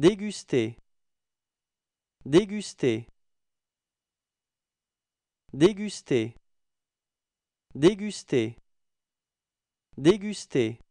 Déguster. Déguster. Déguster. Déguster. Déguster.